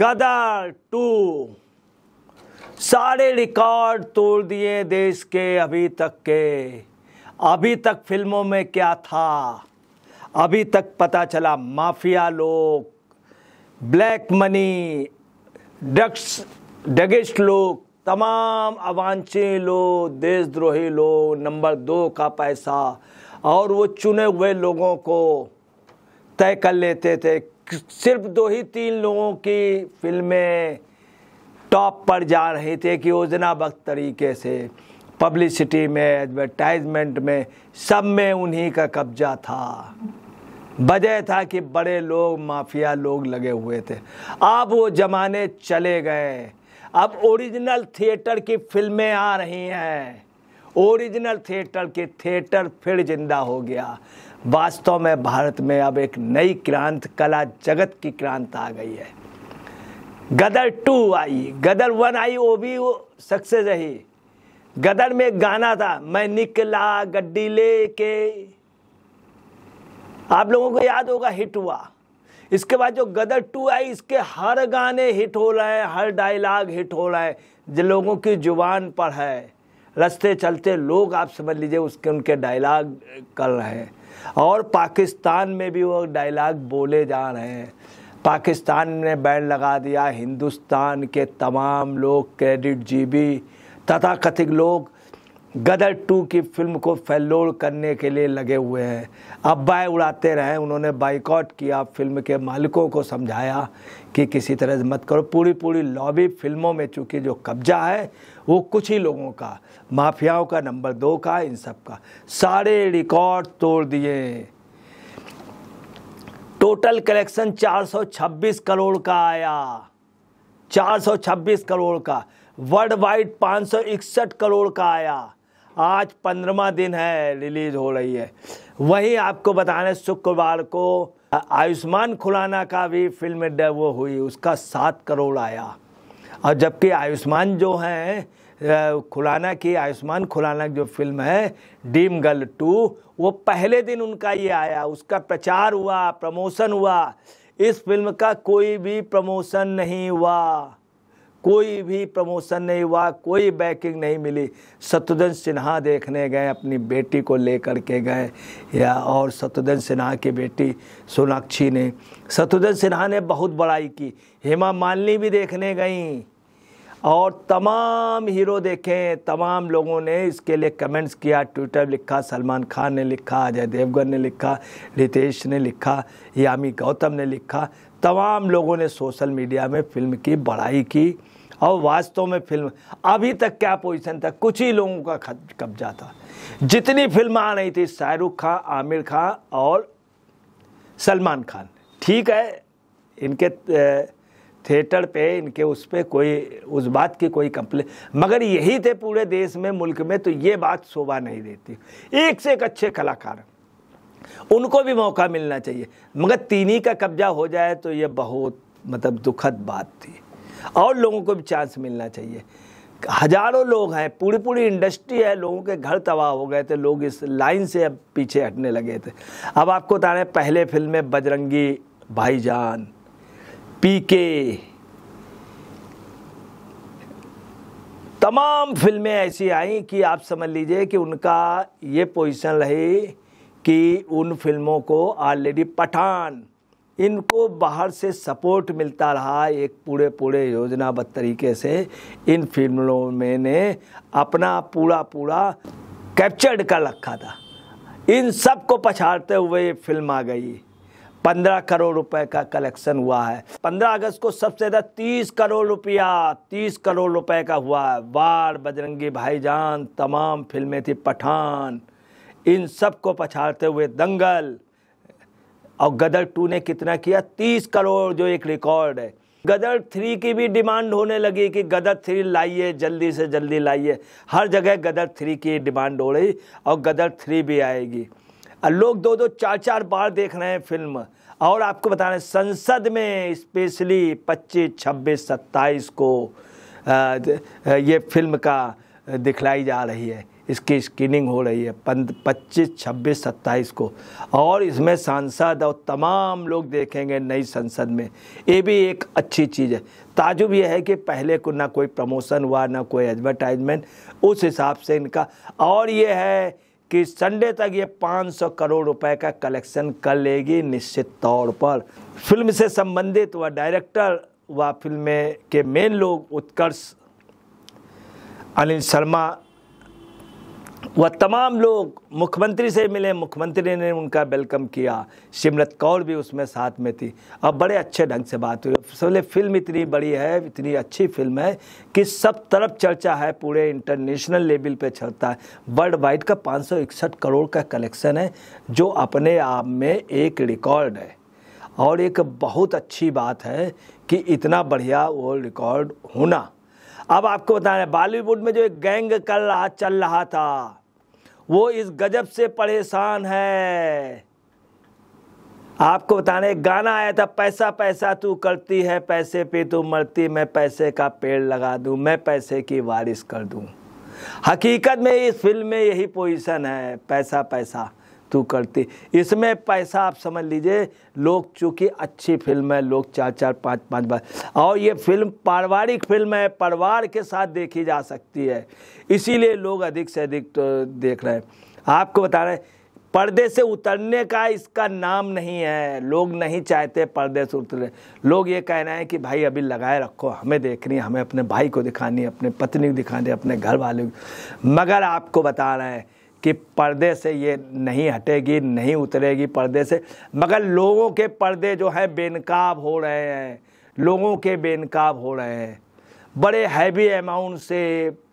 गदर to सारे record तोड़ दिए देश के अभी तक के अभी तक फिल्मों में क्या था अभी तक पता चला माफिया लोग ब्लैक मनी ड्रग्स डगेस्ट लोग तमाम अवांछी लोग देशद्रोही लोग नंबर दो का पैसा और वो चुने हुए लोगों को तय कर लेते थे सिर्फ दो ही तीन लोगों की फिल्में टॉप पर जा रही थी योजना योजनाबद्ध तरीके से पब्लिसिटी में एडवर्टाइजमेंट में सब में उन्हीं का कब्जा था वजह था कि बड़े लोग माफिया लोग लगे हुए थे अब वो जमाने चले गए अब ओरिजिनल थिएटर की फिल्में आ रही हैं ओरिजिनल थिएटर के थिएटर फिर जिंदा हो गया वास्तव में भारत में अब एक नई क्रांत कला जगत की क्रांत आ गई है गदर टू आई गदर वन आई वो भी वो सक्सेस रही गदर में एक गाना था मैं निकला गड्डी ले के आप लोगों को याद होगा हिट हुआ इसके बाद जो गदर टू आई इसके हर गाने हिट हो रहे हैं हर डायलॉग हिट हो रहे हैं जो लोगों की जुबान पर है रस्ते चलते लोग आप समझ लीजिए उसके उनके डायलॉग कर रहे हैं और पाकिस्तान में भी वो डायलाग बोले जा रहे हैं पाकिस्तान ने बैन लगा दिया हिंदुस्तान के तमाम लोग क्रेडिट जीबी कथित लोग गदर टू की फिल्म को फैलोड़ करने के लिए लगे हुए हैं अब बाय उड़ाते रहे उन्होंने बाइकआउट किया फिल्म के मालिकों को समझाया कि किसी तरह से मत करो पूरी पूरी लॉबी फिल्मों में चूँकि जो कब्जा है वो कुछ ही लोगों का माफियाओं का नंबर दो का इन सब का सारे रिकॉर्ड तोड़ दिए टोटल कलेक्शन 426 करोड़ का आया 426 करोड़ का वर्ल्ड वाइड पाँच करोड़ का आया आज पंद्रवा दिन है रिलीज हो रही है वही आपको बताने शुक्रवार को आयुष्मान खुराना का भी फिल्म वो हुई उसका सात करोड़ आया और जबकि आयुष्मान जो हैं खुराना की आयुष्मान खुराना की जो फिल्म है डीम गर्ल टू वो पहले दिन उनका ये आया उसका प्रचार हुआ प्रमोशन हुआ इस फिल्म का कोई भी प्रमोशन नहीं हुआ कोई भी प्रमोशन नहीं हुआ कोई बैकिंग नहीं मिली शत्रुघ्न सिन्हा देखने गए अपनी बेटी को लेकर के गए या और शत्रुघ्न सिन्हा की बेटी सोनाक्षी ने शत्रुघ्न सिन्हा ने बहुत बड़ाई की हेमा मालिनी भी देखने गई और तमाम हीरो देखे तमाम लोगों ने इसके लिए कमेंट्स किया ट्विटर लिखा सलमान खान ने लिखा अजय देवगन ने लिखा रितेश ने लिखा यामी गौतम ने लिखा तमाम लोगों ने सोशल मीडिया में फिल्म की बड़ाई की और वास्तव में फिल्म अभी तक क्या पोजीशन था कुछ ही लोगों का कब्जा था जितनी फिल्म आ रही थी शाहरुख खान आमिर खान और सलमान खान ठीक है इनके थिएटर पे इनके उस पर कोई उस बात की कोई कंप्लेन मगर यही थे पूरे देश में मुल्क में तो ये बात शोभा नहीं देती एक से एक अच्छे कलाकार उनको भी मौका मिलना चाहिए मगर तीन ही का कब्जा हो जाए तो ये बहुत मतलब दुखद बात थी और लोगों को भी चांस मिलना चाहिए हजारों लोग हैं पूरी पूरी इंडस्ट्री है लोगों के घर तबाह हो गए थे लोग इस लाइन से अब पीछे हटने लगे थे अब आपको बता रहे पहले फिल्में बजरंगी भाईजान पीके तमाम फिल्में ऐसी आई कि आप समझ लीजिए कि उनका ये पोजीशन रही कि उन फिल्मों को ऑलरेडी पठान इनको बाहर से सपोर्ट मिलता रहा एक पूरे पूरे योजनाबद्ध तरीके से इन फिल्मों में ने अपना पूरा पूरा कैप्चर्ड कर रखा था इन सब को पछाड़ते हुए ये फिल्म आ गई पंद्रह करोड़ रुपए का कलेक्शन हुआ है पंद्रह अगस्त को सबसे ज़्यादा तीस करोड़ रुपया तीस करोड़ रुपए का हुआ है वार बजरंगी भाईजान तमाम फिल्में थी पठान इन सब को पछाड़ते हुए दंगल और गदर टू ने कितना किया तीस करोड़ जो एक रिकॉर्ड है गदर थ्री की भी डिमांड होने लगी कि गदर थ्री लाइए जल्दी से जल्दी लाइए हर जगह गदर थ्री की डिमांड हो रही और गदर थ्री भी आएगी और लोग दो दो चार चार बार देख रहे हैं फिल्म और आपको बता रहे हैं संसद में स्पेशली पच्चीस छब्बीस सत्ताईस को ये फिल्म का दिखलाई जा रही है इसकी स्क्रीनिंग हो रही है पच्चीस छब्बीस सत्ताईस को और इसमें सांसद और तमाम लोग देखेंगे नई संसद में ये भी एक अच्छी चीज़ है ताजुब यह है कि पहले को ना कोई प्रमोशन हुआ ना कोई एडवर्टाइजमेंट उस हिसाब से इनका और ये है कि संडे तक ये 500 करोड़ रुपए का कलेक्शन कर लेगी निश्चित तौर पर फिल्म से संबंधित व डायरेक्टर व फिल्म के मेन लोग उत्कर्ष अनिल शर्मा वह तमाम लोग मुख्यमंत्री से मिले मुख्यमंत्री ने उनका वेलकम किया सिमरत कौर भी उसमें साथ में थी अब बड़े अच्छे ढंग से बात हुई सबसे फिल्म इतनी बड़ी है इतनी अच्छी फिल्म है कि सब तरफ चर्चा है पूरे इंटरनेशनल लेवल पे चलता है वर्ल्ड वाइड का पाँच करोड़ का कलेक्शन है जो अपने आप में एक रिकॉर्ड है और एक बहुत अच्छी बात है कि इतना बढ़िया वो रिकॉर्ड होना अब आपको बता रहे बॉलीवुड में जो एक गैंग कर रहा चल रहा था वो इस गजब से परेशान है आपको बताने गाना आया था पैसा पैसा तू करती है पैसे पे तू मरती मैं पैसे का पेड़ लगा दूं मैं पैसे की वारिस कर दूं हकीकत में इस फिल्म में यही पोजीशन है पैसा पैसा तो करते इसमें पैसा आप समझ लीजिए लोग चूँकि अच्छी फिल्म है लोग चार चार पाँच पाँच बार और ये फिल्म पारिवारिक फिल्म है परिवार के साथ देखी जा सकती है इसीलिए लोग अधिक से अधिक तो देख रहे हैं आपको बता रहे हैं पर्दे से उतरने का इसका नाम नहीं है लोग नहीं चाहते पर्दे से उतरे लोग ये कह रहे हैं कि भाई अभी लगाए रखो हमें देखनी है हमें अपने भाई को दिखानी है अपने पत्नी को दिखानी है अपने घर वाले को मगर आपको बता रहे हैं कि पर्दे से ये नहीं हटेगी नहीं उतरेगी पर्दे से मगर लोगों के पर्दे जो हैं बेनकाब हो रहे हैं लोगों के बेनकाब हो रहे हैं बड़े हैवी अमाउंट से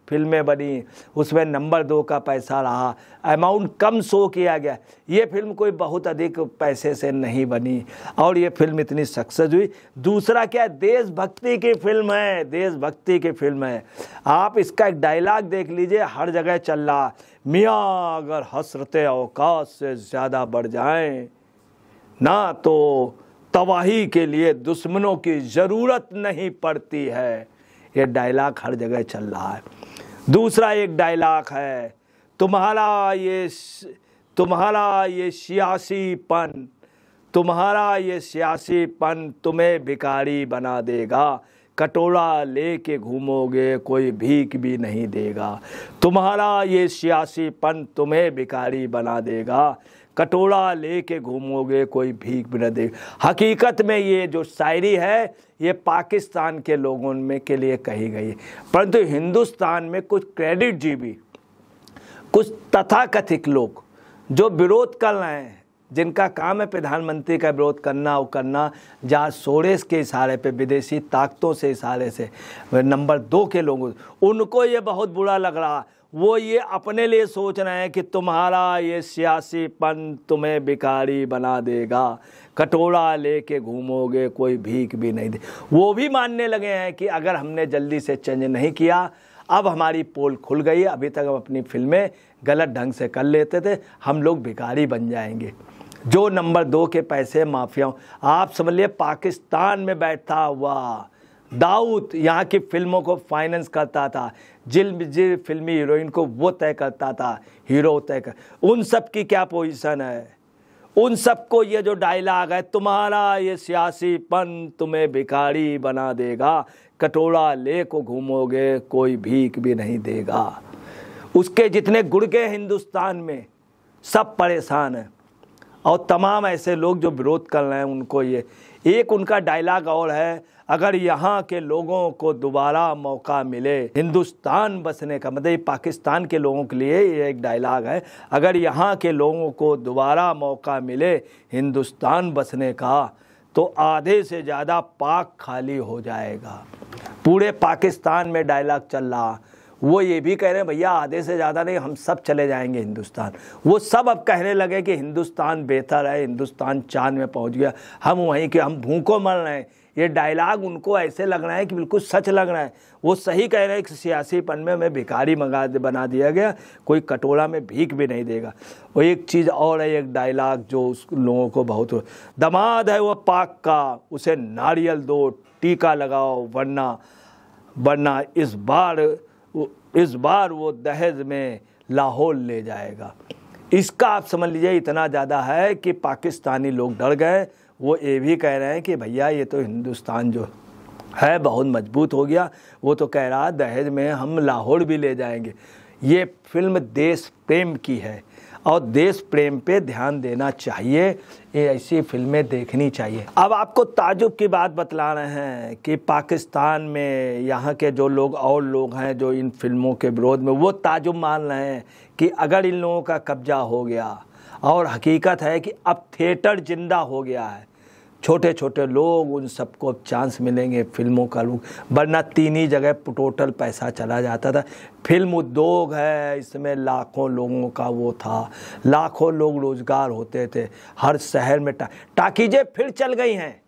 फिल्में बनी उसमें नंबर दो का पैसा रहा अमाउंट कम शो किया गया ये फिल्म कोई बहुत अधिक पैसे से नहीं बनी और ये फिल्म इतनी सक्सेस हुई दूसरा क्या देशभक्ति की फिल्म है देशभक्ति की फिल्म है आप इसका एक डायलॉग देख लीजिए हर जगह चल रहा मियाँ अगर हसरत अवकाश से ज़्यादा बढ़ जाएं ना तो तबाही के लिए दुश्मनों की ज़रूरत नहीं पड़ती है ये डायलॉग हर जगह चल रहा है दूसरा एक डायलॉग है तुम्हारा ये तुम्हारा ये सियासीपन तुम्हारा ये सियासीपन तुम्हें भिकारी बना देगा कटोरा लेके घूमोगे कोई भीख भी नहीं देगा तुम्हारा ये सियासीपन तुम्हें भिकारी बना देगा कटोरा लेके घूमोगे कोई भीख भी न दे हकीकत में ये जो शायरी है ये पाकिस्तान के लोगों में के लिए कही गई है परंतु हिंदुस्तान में कुछ क्रेडिट जीवी कुछ तथाकथित लोग जो विरोध कर रहे हैं जिनका काम है प्रधानमंत्री का विरोध करना और करना जहाँ सोरेस के इशारे पे विदेशी ताकतों से इशारे से नंबर दो के लोगों उनको ये बहुत बुरा लग रहा वो ये अपने लिए सोच रहे हैं कि तुम्हारा ये सियासीपन तुम्हें बिकारी बना देगा कटोरा लेके घूमोगे कोई भीख भी नहीं दे वो भी मानने लगे हैं कि अगर हमने जल्दी से चेंज नहीं किया अब हमारी पोल खुल गई अभी तक हम अपनी फिल्में गलत ढंग से कर लेते थे हम लोग भिकारी बन जाएंगे जो नंबर दो के पैसे माफियाओं आप समझ लिए पाकिस्तान में बैठा हुआ दाऊद यहाँ की फिल्मों को फाइनेंस करता था जिल जिल फिल्मी हीरोइन को वो तय करता था हीरो तय कर उन सब की क्या पोजीशन है उन सबको ये जो डायलॉग है तुम्हारा ये सियासीपन तुम्हें भिखारी बना देगा कटोरा ले को घूमोगे कोई भीख भी नहीं देगा उसके जितने गुड़के हिंदुस्तान में सब परेशान हैं और तमाम ऐसे लोग जो विरोध कर रहे हैं उनको ये एक उनका डायलॉग और है अगर यहाँ के लोगों को दोबारा मौका मिले हिंदुस्तान बसने का मतलब पाकिस्तान के लोगों के लिए ये एक डायलॉग है अगर यहाँ के लोगों को दोबारा मौका मिले हिंदुस्तान बसने का तो आधे से ज़्यादा पाक खाली हो जाएगा पूरे पाकिस्तान में डायलॉग चल रहा वो ये भी कह रहे हैं भैया आधे से ज़्यादा नहीं हम सब चले जाएंगे हिंदुस्तान वो सब अब कहने लगे कि हिंदुस्तान बेहतर है हिंदुस्तान चांद में पहुंच गया हम वहीं के हम भूखों मर रहे हैं ये डायलाग उनको ऐसे लग रहा है कि बिल्कुल सच लग रहा है वो सही कह रहे हैं कि सियासीपन में हमें भिखारी मंगा बना दिया गया कोई कटोरा में भीख भी नहीं देगा वो एक चीज़ और है एक डायलाग जो उस लोगों को बहुत दमाद है वो पाक का उसे नारियल दो टीका लगाओ वरना वरना इस बार इस बार वो दहेज में लाहौल ले जाएगा इसका आप समझ लीजिए इतना ज़्यादा है कि पाकिस्तानी लोग डर गए वो ये भी कह रहे हैं कि भैया ये तो हिंदुस्तान जो है बहुत मजबूत हो गया वो तो कह रहा दहेज में हम लाहौर भी ले जाएंगे ये फिल्म देश प्रेम की है और देश प्रेम पे ध्यान देना चाहिए ये ऐसी फिल्में देखनी चाहिए अब आपको ताजुब की बात बतला रहे हैं कि पाकिस्तान में यहाँ के जो लोग और लोग हैं जो इन फिल्मों के विरोध में वो ताजुब मान रहे हैं कि अगर इन लोगों का कब्जा हो गया और हकीकत है कि अब थिएटर जिंदा हो गया है छोटे छोटे लोग उन सबको अब चांस मिलेंगे फिल्मों का लोग वरना तीन ही जगह टोटल पैसा चला जाता था फिल्म उद्योग है इसमें लाखों लोगों का वो था लाखों लोग रोज़गार होते थे हर शहर में टा, टाकीजें फिर चल गई हैं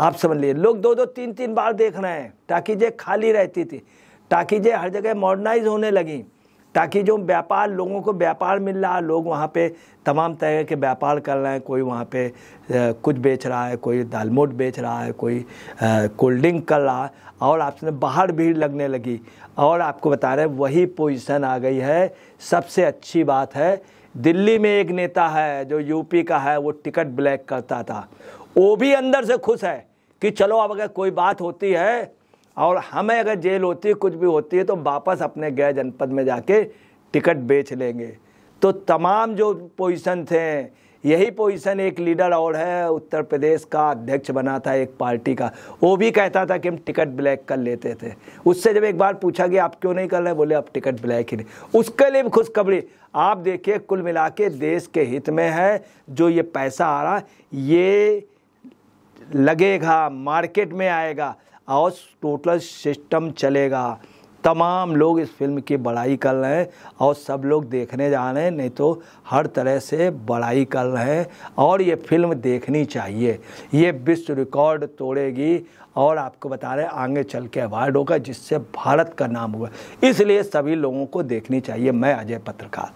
आप समझ लिए लोग दो दो तीन तीन बार देख रहे हैं टाकीजें खाली रहती थी टाकीजें हर जगह मॉडर्नाइज होने लगी ताकि जो व्यापार लोगों को व्यापार मिल रहा है लोग वहाँ पे तमाम तरह के व्यापार कर रहे हैं कोई वहाँ पे कुछ बेच रहा है कोई दालमोट बेच रहा है कोई कोल्ड ड्रिंक कर रहा है और आपने बाहर भीड़ लगने लगी और आपको बता रहे वही पोजीशन आ गई है सबसे अच्छी बात है दिल्ली में एक नेता है जो यूपी का है वो टिकट ब्लैक करता था वो भी अंदर से खुश है कि चलो अब अगर कोई बात होती है और हमें अगर जेल होती है कुछ भी होती है तो वापस अपने गए जनपद में जाके टिकट बेच लेंगे तो तमाम जो पोजीशन थे यही पोजीशन एक लीडर और है उत्तर प्रदेश का अध्यक्ष बना था एक पार्टी का वो भी कहता था कि हम टिकट ब्लैक कर लेते थे उससे जब एक बार पूछा गया आप क्यों नहीं कर रहे बोले आप टिकट ब्लैक ही नहीं उसके लिए भी खुशखबरी आप देखिए कुल मिला के देश के हित में है जो ये पैसा आ रहा ये लगेगा मार्केट में आएगा और टोटल सिस्टम चलेगा तमाम लोग इस फिल्म की बड़ाई कर रहे हैं और सब लोग देखने जा रहे हैं नहीं तो हर तरह से बड़ाई कर रहे हैं और ये फिल्म देखनी चाहिए ये विश्व रिकॉर्ड तोड़ेगी और आपको बता रहे हैं आगे चल के अवार्ड होगा जिससे भारत का नाम हुआ इसलिए सभी लोगों को देखनी चाहिए मैं अजय पत्रकार